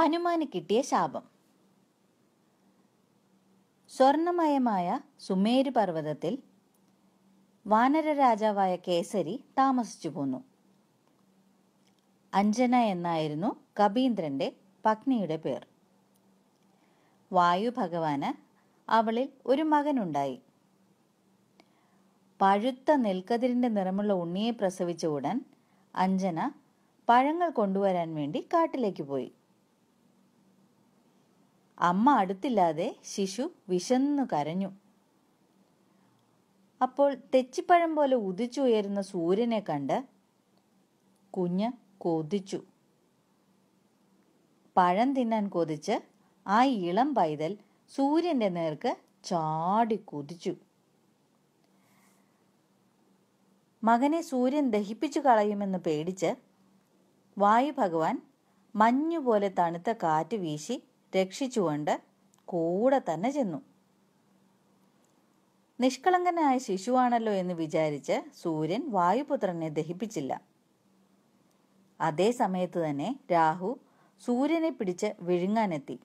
ഹനുമാന് കിട്ടിയ ശാപം സ്വർണമയമായ സുമേര് പർവ്വതത്തിൽ വാനര രാജാവായ കേസരി താമസിച്ചു പോന്നു അഞ്ജന എന്നായിരുന്നു കബീന്ദ്രന്റെ പത്നിയുടെ പേർ വായു ഭഗവാന് അവളിൽ ഒരു മകനുണ്ടായി പഴുത്ത നെൽക്കതിരിന്റെ നിറമുള്ള ഉണ്ണിയെ പ്രസവിച്ച ഉടൻ അഞ്ജന പഴങ്ങൾ കൊണ്ടുവരാൻ വേണ്ടി കാട്ടിലേക്ക് പോയി അമ്മ അടുത്തില്ലാതെ ശിശു വിശന്നു കരഞ്ഞു അപ്പോൾ തെച്ചിപ്പഴം പോലെ ഉദിച്ചുയരുന്ന സൂര്യനെ കണ്ട് കുഞ്ഞ് കൊതിച്ചു പഴം തിന്നാൻ കൊതിച്ച് ആ ഇളം പൈതൽ സൂര്യന്റെ നേർക്ക് ചാടി കൊതിച്ചു മകനെ സൂര്യൻ ദഹിപ്പിച്ചു കളയുമെന്ന് പേടിച്ച് വായു ഭഗവാൻ മഞ്ഞുപോലെ തണുത്ത കാറ്റ് വീശി രക്ഷിച്ചുകൊണ്ട് കൂടെ തന്നെ ചെന്നു നിഷ്കളങ്കനായ ശിശുവാണല്ലോ എന്ന് വിചാരിച്ച് സൂര്യൻ വായുപുത്രനെ ദഹിപ്പിച്ചില്ല അതേ സമയത്ത് തന്നെ രാഹു സൂര്യനെ പിടിച്ച് വിഴുങ്ങാനെത്തി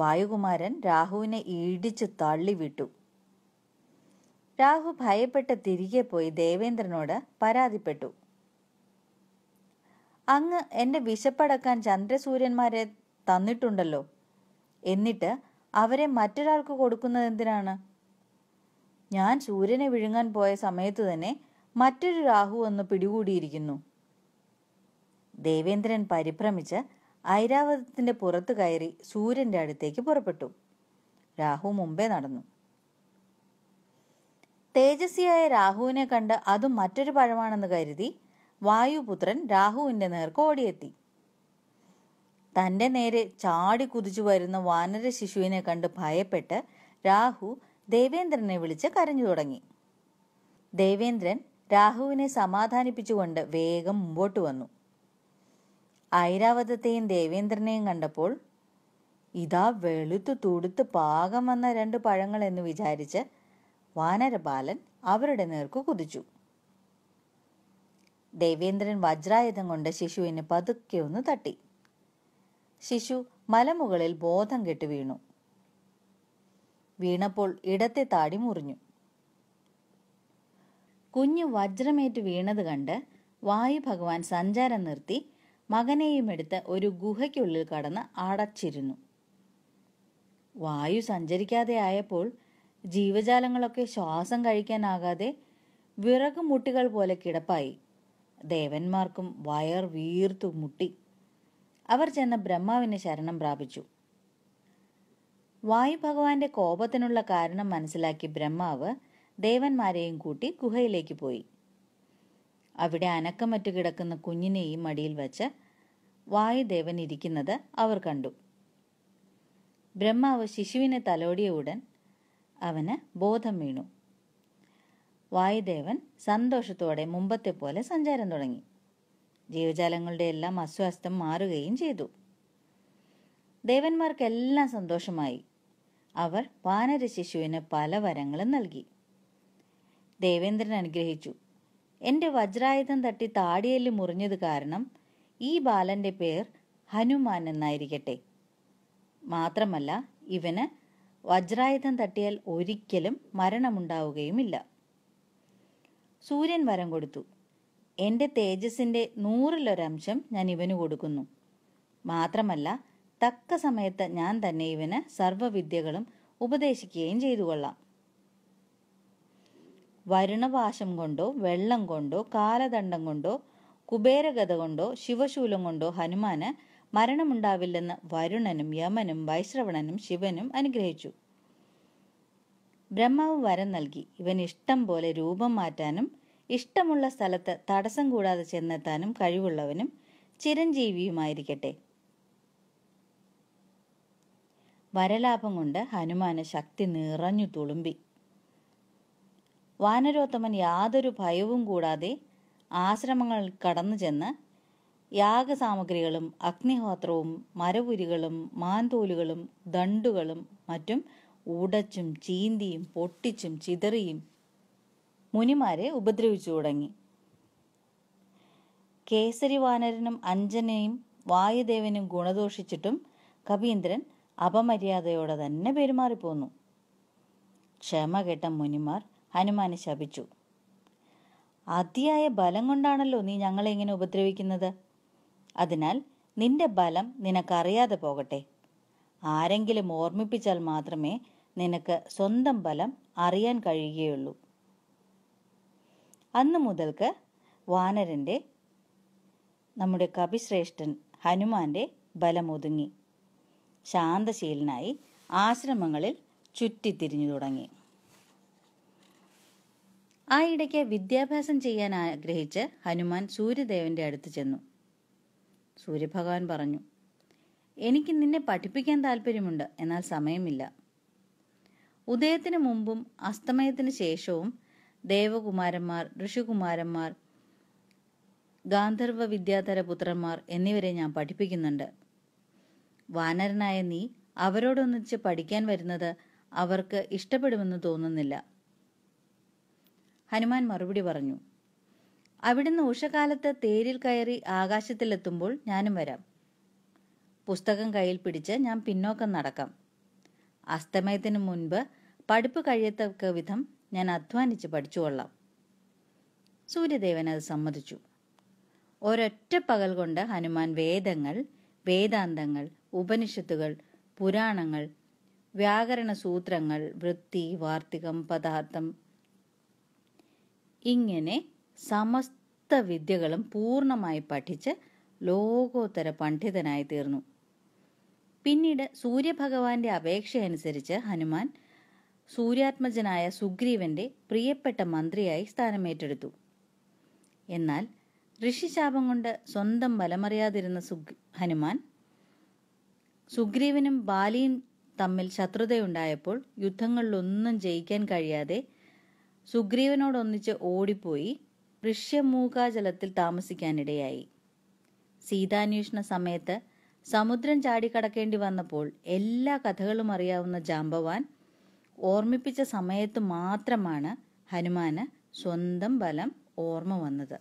വായുകുമാരൻ രാഹുവിനെ ഇടിച്ചു തള്ളിവിട്ടു രാഹു ഭയപ്പെട്ട് തിരികെ പോയി ദേവേന്ദ്രനോട് പരാതിപ്പെട്ടു അങ്ങ് എൻ്റെ വിശപ്പടക്കാൻ ചന്ദ്രസൂര്യന്മാരെ തന്നിട്ടുണ്ടല്ലോ എന്നിട്ട് അവരെ മറ്റൊരാൾക്ക് കൊടുക്കുന്നത് എന്തിനാണ് ഞാൻ സൂര്യനെ വിഴുങ്ങാൻ പോയ സമയത്ത് തന്നെ മറ്റൊരു രാഹു ഒന്ന് പിടികൂടിയിരിക്കുന്നു ദേവേന്ദ്രൻ പരിഭ്രമിച്ച് ഐരാവതത്തിന്റെ പുറത്ത് കയറി സൂര്യൻ്റെ അടുത്തേക്ക് പുറപ്പെട്ടു രാഹു മുമ്പേ നടന്നു തേജസ്വിയായ രാഹുവിനെ കണ്ട് അതും മറ്റൊരു പഴമാണെന്ന് കരുതി വായുപുത്രൻ രാഹുവിൻ്റെ നേർക്ക് ഓടിയെത്തി തൻ്റെ നേരെ ചാടി കുതിച്ചു വരുന്ന വാനര ശിശുവിനെ കണ്ട് ഭയപ്പെട്ട് രാഹു ദേവേന്ദ്രനെ വിളിച്ച് കരഞ്ഞു തുടങ്ങി ദേവേന്ദ്രൻ രാഹുവിനെ സമാധാനിപ്പിച്ചുകൊണ്ട് വേഗം മുമ്പോട്ട് വന്നു ഐരാവതത്തെയും ദേവേന്ദ്രനെയും കണ്ടപ്പോൾ ഇതാ വെളുത്തു തുടുത്ത് പാകം വന്ന രണ്ട് പഴങ്ങൾ എന്ന് വിചാരിച്ച് വാനരബാലൻ അവരുടെ നേർക്ക് കുതിച്ചു ദേവേന്ദ്രൻ വജ്രായുധം കൊണ്ട് ശിശുവിന് പതുക്കെ ഒന്ന് തട്ടി ശിശു മലമുകളിൽ ബോധം കെട്ട് വീണു വീണപ്പോൾ ഇടത്തെ താടി മുറിഞ്ഞു കുഞ്ഞു വജ്രമേറ്റ് വീണത് കണ്ട് വായു ഭഗവാൻ സഞ്ചാരം നിർത്തി മകനെയും എടുത്ത് ഒരു ഗുഹയ്ക്കുള്ളിൽ കടന്ന് അടച്ചിരുന്നു വായു സഞ്ചരിക്കാതെ ആയപ്പോൾ ജീവജാലങ്ങളൊക്കെ ശ്വാസം കഴിക്കാനാകാതെ വിറകുമുട്ടികൾ പോലെ കിടപ്പായി ദേവന്മാർക്കും വയർ വീർത്തു മുട്ടി അവർ ചെന്ന് ബ്രഹ്മാവിനെ ശരണം പ്രാപിച്ചു വായു ഭഗവാന്റെ കോപത്തിനുള്ള കാരണം മനസ്സിലാക്കി ബ്രഹ്മാവ് ദേവന്മാരെയും കൂട്ടി ഗുഹയിലേക്ക് പോയി അവിടെ അനക്കമറ്റു കിടക്കുന്ന കുഞ്ഞിനെയും മടിയിൽ വച്ച് വായുദേവൻ ഇരിക്കുന്നത് അവർ കണ്ടു ബ്രഹ്മാവ് ശിശുവിനെ തലോടിയ ഉടൻ അവന് ബോധം വീണു വായുദേവൻ സന്തോഷത്തോടെ മുമ്പത്തെ പോലെ സഞ്ചാരം തുടങ്ങി ജീവജാലങ്ങളുടെ എല്ലാം അസ്വാസ്ഥം മാറുകയും ചെയ്തു ദേവന്മാർക്കെല്ലാം സന്തോഷമായി അവർ വാനര ശിശുവിന് പല വരങ്ങളും നൽകി ദേവേന്ദ്രൻ അനുഗ്രഹിച്ചു എന്റെ വജ്രായുധം തട്ടി താടിയല് മുറിഞ്ഞത് കാരണം ഈ ബാലന്റെ പേർ ഹനുമാൻ എന്നായിരിക്കട്ടെ മാത്രമല്ല ഇവന് വജ്രായുധം തട്ടിയാൽ ഒരിക്കലും മരണമുണ്ടാവുകയുമില്ല സൂര്യൻ വരം കൊടുത്തു എൻ്റെ തേജസ്സിൻ്റെ നൂറിലൊരംശം ഞാൻ ഇവന് കൊടുക്കുന്നു മാത്രമല്ല തക്ക സമയത്ത് ഞാൻ തന്നെ ഇവന് സർവ്വവിദ്യകളും ഉപദേശിക്കുകയും ചെയ്തു കൊള്ളാം വരുണപാശം കൊണ്ടോ വെള്ളം കൊണ്ടോ കാലദണ്ഡം കൊണ്ടോ കുബേരഗത കൊണ്ടോ ശിവശൂലം കൊണ്ടോ ഹനുമാന് മരണമുണ്ടാവില്ലെന്ന് വരുണനും യമനും വൈശ്രവണനും ശിവനും അനുഗ്രഹിച്ചു ബ്രഹ്മാവ് വരം നൽകി ഇവൻ ഇഷ്ടം പോലെ രൂപം മാറ്റാനും ഇഷ്ടമുള്ള സ്ഥലത്ത് തടസ്സം കൂടാതെ ചെന്നെത്താനും കഴിവുള്ളവനും ചിരഞ്ജീവിയുമായിരിക്കട്ടെ വരലാഭം കൊണ്ട് ഹനുമാന് ശക്തി നിറഞ്ഞു തുളുമ്പി വാനരോത്തമൻ യാതൊരു ഭയവും കൂടാതെ ആശ്രമങ്ങൾ കടന്നു ചെന്ന് യാഗസാമഗ്രികളും അഗ്നിഹോത്രവും മരപുരികളും മാന്തോലുകളും ദണ്ടുകളും മറ്റും ഉടച്ചും ചീന്തിയും പൊട്ടിച്ചും ചിതറിയും മുനിമാരെ ഉപദ്രവിച്ചു തുടങ്ങി കേസരി വാനരനും അഞ്ജനയും വായുദേവനും ഗുണദോഷിച്ചിട്ടും കവീന്ദ്രൻ അപമര്യാദയോടെ തന്നെ പെരുമാറിപ്പോന്നു ക്ഷമ കേട്ട മുനിമാർ ഹനുമാനെ ശപിച്ചു അതിയായ ബലം കൊണ്ടാണല്ലോ നീ ഞങ്ങളെ ഇങ്ങനെ ഉപദ്രവിക്കുന്നത് അതിനാൽ നിന്റെ ബലം നിനക്കറിയാതെ പോകട്ടെ ആരെങ്കിലും ഓർമ്മിപ്പിച്ചാൽ മാത്രമേ നിനക്ക് സ്വന്തം ബലം അറിയാൻ കഴിയുകയുള്ളൂ അന്നു മുതൽക്ക് വാനരന്റെ നമ്മുടെ കപിശ്രേഷ്ഠൻ ഹനുമാന്റെ ഒതുങ്ങി ശാന്തശീലനായി ആശ്രമങ്ങളിൽ ചുറ്റിത്തിരിഞ്ഞു തുടങ്ങി ആ ഇടയ്ക്ക് വിദ്യാഭ്യാസം ചെയ്യാൻ ആഗ്രഹിച്ച് ഹനുമാൻ സൂര്യദേവന്റെ അടുത്ത് ചെന്നു സൂര്യഭഗവാൻ പറഞ്ഞു എനിക്ക് നിന്നെ പഠിപ്പിക്കാൻ താല്പര്യമുണ്ട് എന്നാൽ സമയമില്ല ഉദയത്തിന് മുമ്പും അസ്തമയത്തിന് ശേഷവും ദേവകുമാരന്മാർ ഋഷികുമാരന്മാർ ഗാന്ധർവ വിദ്യാധര പുത്രന്മാർ എന്നിവരെ ഞാൻ പഠിപ്പിക്കുന്നുണ്ട് വാനരനായ നീ അവരോടൊന്നിച്ച് പഠിക്കാൻ വരുന്നത് അവർക്ക് ഇഷ്ടപ്പെടുമെന്ന് തോന്നുന്നില്ല ഹനുമാൻ മറുപടി പറഞ്ഞു അവിടുന്ന് ഉഷകാലത്ത് തേരിൽ കയറി ആകാശത്തിലെത്തുമ്പോൾ ഞാനും വരാം പുസ്തകം കയ്യിൽ പിടിച്ച് ഞാൻ പിന്നോക്കം നടക്കാം അസ്തമയത്തിന് മുൻപ് പഠിപ്പ് കഴിയത്തക്ക വിധം ഞാൻ അധ്വാനിച്ച് പഠിച്ചുകൊള്ളാം സൂര്യദേവൻ അത് സമ്മതിച്ചു ഒരൊറ്റ പകൽ കൊണ്ട് ഹനുമാൻ വേദങ്ങൾ വേദാന്തങ്ങൾ ഉപനിഷത്തുകൾ പുരാണങ്ങൾ വ്യാകരണ സൂത്രങ്ങൾ വൃത്തി വാർത്തികം പദാർത്ഥം ഇങ്ങനെ സമസ്ത വിദ്യകളും പൂർണ്ണമായി പഠിച്ച് ലോകോത്തര പണ്ഡിതനായി തീർന്നു പിന്നീട് സൂര്യഭഗവാന്റെ അപേക്ഷയനുസരിച്ച് ഹനുമാൻ സൂര്യാത്മജനായ സുഗ്രീവന്റെ പ്രിയപ്പെട്ട മന്ത്രിയായി സ്ഥാനമേറ്റെടുത്തു എന്നാൽ ഋഷിശാപം കൊണ്ട് സ്വന്തം ബലമറിയാതിരുന്ന സുഗ് ഹനുമാൻ സുഗ്രീവനും ബാലിയും തമ്മിൽ ശത്രുതയുണ്ടായപ്പോൾ യുദ്ധങ്ങളിലൊന്നും ജയിക്കാൻ കഴിയാതെ സുഗ്രീവനോടൊന്നിച്ച് ഓടിപ്പോയി ഋഷ്യമൂകാജലത്തിൽ താമസിക്കാനിടയായി സീതാന്വേഷണ സമയത്ത് സമുദ്രം ചാടിക്കടക്കേണ്ടി വന്നപ്പോൾ എല്ലാ കഥകളും അറിയാവുന്ന ജാമ്പവാൻ ഓർമ്മിപ്പിച്ച സമയത്ത് മാത്രമാണ് ഹനുമാന് സ്വന്തം ബലം ഓർമ്മ വന്നത്